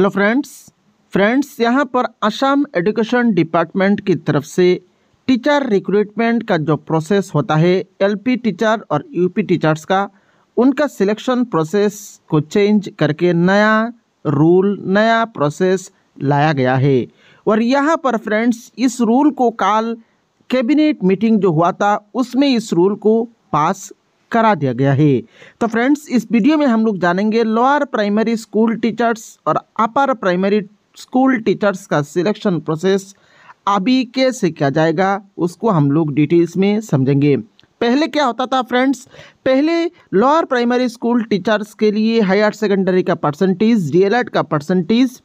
hello friends friends यहाँ पर Assam education department की तरफ से टीचर रिक्रूटमेंट का जो प्रोसेस होता है एलपी टीचर और यूपी टीचर्स का उनका सिलेक्शन प्रोसेस को चेंज करके नया रूल नया प्रोसेस लाया गया है और यहाँ पर फ्रेंड्स इस रूल को काल कैबिनेट मीटिंग जो हुआ था उसमें इस रूल को पास करा दिया गया है तो फ्रेंड्स इस वीडियो में हम लोग जानेंगे लोअर प्राइमरी स्कूल टीचर्स और अपर प्राइमरी स्कूल टीचर्स का सिलेक्शन प्रोसेस अभी कैसे किया जाएगा उसको हम लोग डिटेल्स में समझेंगे पहले क्या होता था फ्रेंड्स पहले लोअर प्राइमरी स्कूल टीचर्स के लिए हायर सेकेंडरी का परसेंटेज डीएलएड का परसेंटेज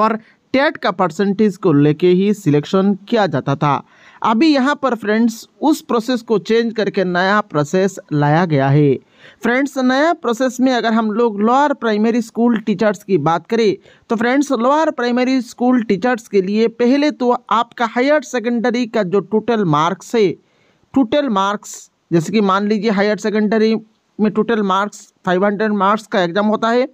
और टेट का परसेंटेज को लेके ही सिलेक्शन किया जाता था अभी यहाँ पर फ्रेंड्स उस प्रोसेस को चेंज करके नया प्रोसेस लाया गया है फ्रेंड्स नया प्रोसेस में अगर हम लोग लोअर प्राइमरी स्कूल टीचर्स की बात करें तो friends lower primary school teachers के लिए पहले तो आपका हायर सेकेंडरी का जो टोटल मार्क्स है टोटल मार्क्स जैसे कि मान लीजिए हायर सेकेंडरी में टोटल मार्क्स 500 मार्क्स का एग्ज़ाम होता है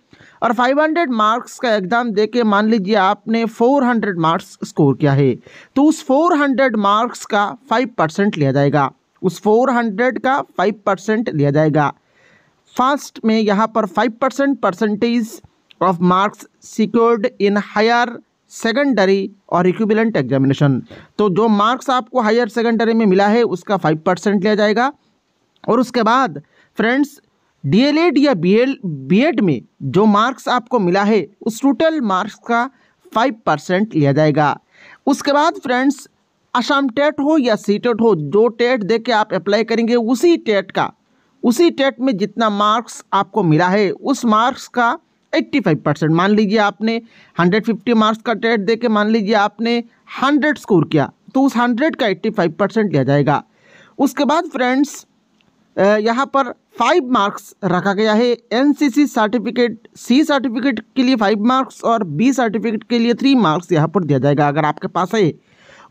और 500 मार्क्स का एग्ज़ाम देके मान लीजिए आपने 400 मार्क्स स्कोर किया है तो उस 400 मार्क्स का 5 परसेंट लिया जाएगा उस 400 का 5 परसेंट लिया जाएगा फर्स्ट में यहाँ पर 5 percent percentage of marks secured in higher secondary और इक्विबलेंट एग्जामिनेशन तो जो मार्क्स आपको हायर सेकेंडरी में मिला है उसका फाइव परसेंट लिया जाएगा और उसके बाद फ्रेंड्स डीएलएड या बीएल बीएड में जो मार्क्स आपको मिला है उस टोटल मार्क्स का फाइव परसेंट लिया जाएगा उसके बाद फ्रेंड्स असम टेट हो या सी टेट हो जो टेट दे के आप अप्लाई करेंगे उसी टेट का उसी टेट में जितना मार्क्स आपको मिला है उस मार्क्स का 85 परसेंट मान लीजिए आपने 150 मार्क्स का टेट दे के मान लीजिए आपने 100 स्कोर किया तो उस 100 का 85 परसेंट लिया जाएगा उसके बाद फ्रेंड्स यहाँ पर फाइव मार्क्स रखा गया है एनसीसी सर्टिफिकेट सी सर्टिफिकेट के लिए फाइव मार्क्स और बी सर्टिफिकेट के लिए थ्री मार्क्स यहाँ पर दिया जाएगा अगर आपके पास है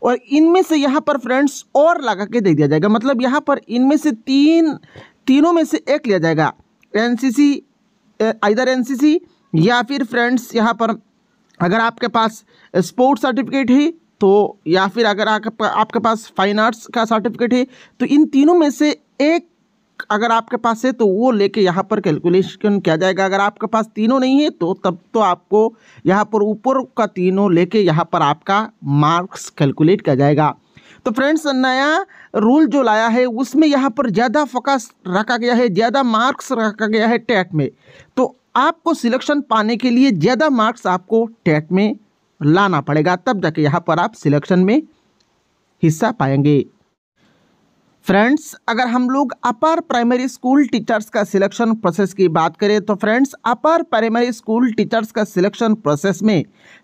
और इनमें से यहाँ पर फ्रेंड्स और लगा के दे दिया जाएगा मतलब यहाँ पर इनमें से तीन तीनों में से एक लिया जाएगा एन इधर एन या फिर फ्रेंड्स यहाँ पर अगर आपके पास स्पोर्ट्स सर्टिफिकेट है तो या फिर अगर आपके पास फाइन आर्ट्स का सर्टिफिकेट है तो इन तीनों में से एक अगर आपके पास है तो वो लेके यहाँ पर कैलकुलेशन किया जाएगा अगर आपके पास तीनों नहीं है तो तब तो आपको यहाँ पर ऊपर का तीनों लेके यहाँ पर आपका मार्क्स कैलकुलेट किया जाएगा तो फ्रेंड्स नया रूल जो लाया है उसमें यहाँ पर ज़्यादा फोकस रखा गया है ज़्यादा मार्क्स रखा गया है टैट में तो आपको सिलेक्शन पाने के लिए ज़्यादा मार्क्स आपको टैट में लाना पड़ेगा तब जाके यहाँ पर आप सिलेक्शन में हिस्सा पाएंगे फ्रेंड्स अगर हम लोग अपर प्राइमरी स्कूल टीचर्स का सिलेक्शन प्रोसेस की बात करें तो friends upper primary school teachers का सिलेक्शन प्रोसेस में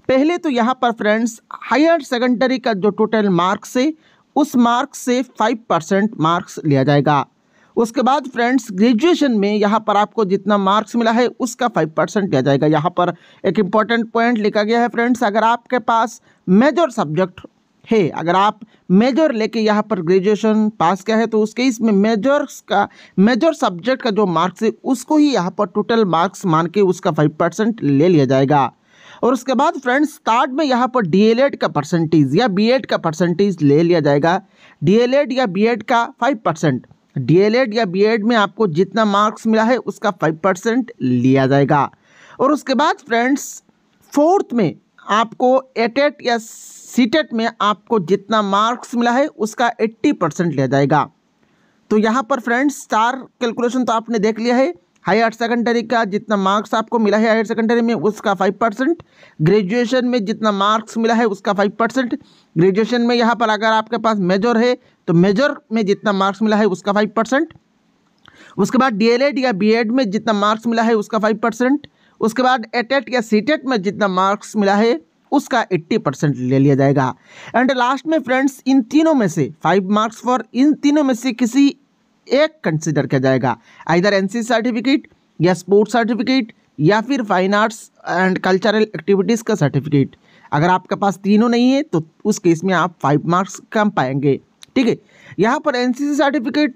पहले तो यहाँ पर फ्रेंड्स हायर सेकेंडरी का जो टोटल मार्क्स है उस मार्क्स से फाइव परसेंट मार्क्स लिया जाएगा उसके बाद फ्रेंड्स ग्रेजुएशन में यहाँ पर आपको जितना मार्क्स मिला है उसका फाइव परसेंट दिया जाएगा यहाँ पर एक इम्पॉर्टेंट पॉइंट लिखा गया है फ्रेंड्स अगर आपके पास मेजर सब्जेक्ट है अगर आप मेजर लेके यहाँ पर ग्रेजुएशन पास किया है तो उसके इसमें मेजर्स का मेजर सब्जेक्ट का जो मार्क्स है उसको ही यहाँ पर टोटल मार्क्स मान के उसका फाइव परसेंट ले लिया जाएगा और उसके बाद फ्रेंड्स स्टार्ट में यहाँ पर डी का परसेंटेज या बी का परसेंटेज ले लिया जाएगा डी या बी का फाइव परसेंट डीएलएड या बी में आपको जितना मार्क्स मिला है उसका फाइव परसेंट लिया जाएगा और उसके बाद फ्रेंड्स फोर्थ में आपको एटेट e या सीटेट e में आपको जितना मार्क्स मिला है उसका 80 परसेंट लिया जाएगा तो यहाँ पर फ्रेंड्स चार कैलकुलेशन तो आपने देख लिया है हायर सेकेंडरी का जितना मार्क्स आपको मिला है हायर सेकेंडरी में उसका फाइव परसेंट ग्रेजुएशन में जितना मार्क्स मिला है उसका फाइव परसेंट ग्रेजुएशन में यहाँ पर अगर आपके पास मेजर है तो मेजर में जितना मार्क्स मिला है उसका फाइव परसेंट उसके बाद डीएलएड या बीएड में जितना मार्क्स मिला है उसका फाइव परसेंट उसके बाद एटेट e या सीटेट e में जितना मार्क्स मिला है उसका 80 परसेंट ले लिया जाएगा एंड लास्ट में फ्रेंड्स इन तीनों में से फाइव मार्क्स फॉर इन तीनों में से किसी एक कंसिडर किया जाएगा आइधर एन सर्टिफिकेट या स्पोर्ट्स सर्टिफिकेट या फिर fine arts and cultural activities का सर्टिफिकेट अगर आपके पास तीनों नहीं है तो उस केस में आप फाइव मार्क्स कम पाएंगे ठीक है यहाँ पर एन सर्टिफिकेट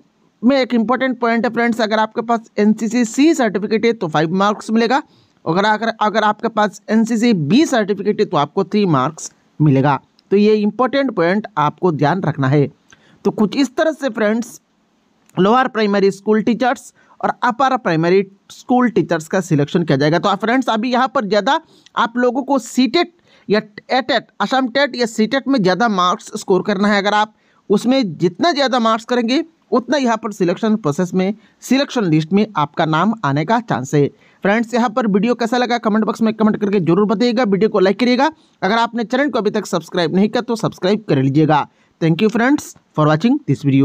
में एक इंपॉर्टेंट पॉइंट है फ्रेंड्स अगर आपके पास एन सी सर्टिफिकेट है तो फाइव मार्क्स मिलेगा अगर अगर अगर आपके पास N C C B certificate है तो आपको थ्री मार्क्स मिलेगा तो ये इंपॉर्टेंट पॉइंट आपको ध्यान रखना है तो कुछ इस तरह से friends lower primary school teachers और अपर प्राइमरी स्कूल टीचर्स का सिलेक्शन किया जाएगा तो आप फ्रेंड्स अभी यहाँ पर ज़्यादा आप लोगों को सीटेट e या एटेट असम टेट या सीटेट e में ज़्यादा मार्क्स स्कोर करना है अगर आप उसमें जितना ज़्यादा मार्क्स करेंगे उतना यहाँ पर सिलेक्शन प्रोसेस में सिलेक्शन लिस्ट में आपका नाम आने का चांस है फ्रेंड्स यहाँ पर वीडियो कैसा लगा कमेंट बॉक्स में कमेंट करके जरूर बताइएगा वीडियो को लाइक करिएगा अगर आपने चैनल को अभी तक सब्सक्राइब नहीं किया तो सब्सक्राइब कर लीजिएगा thank you friends for watching this video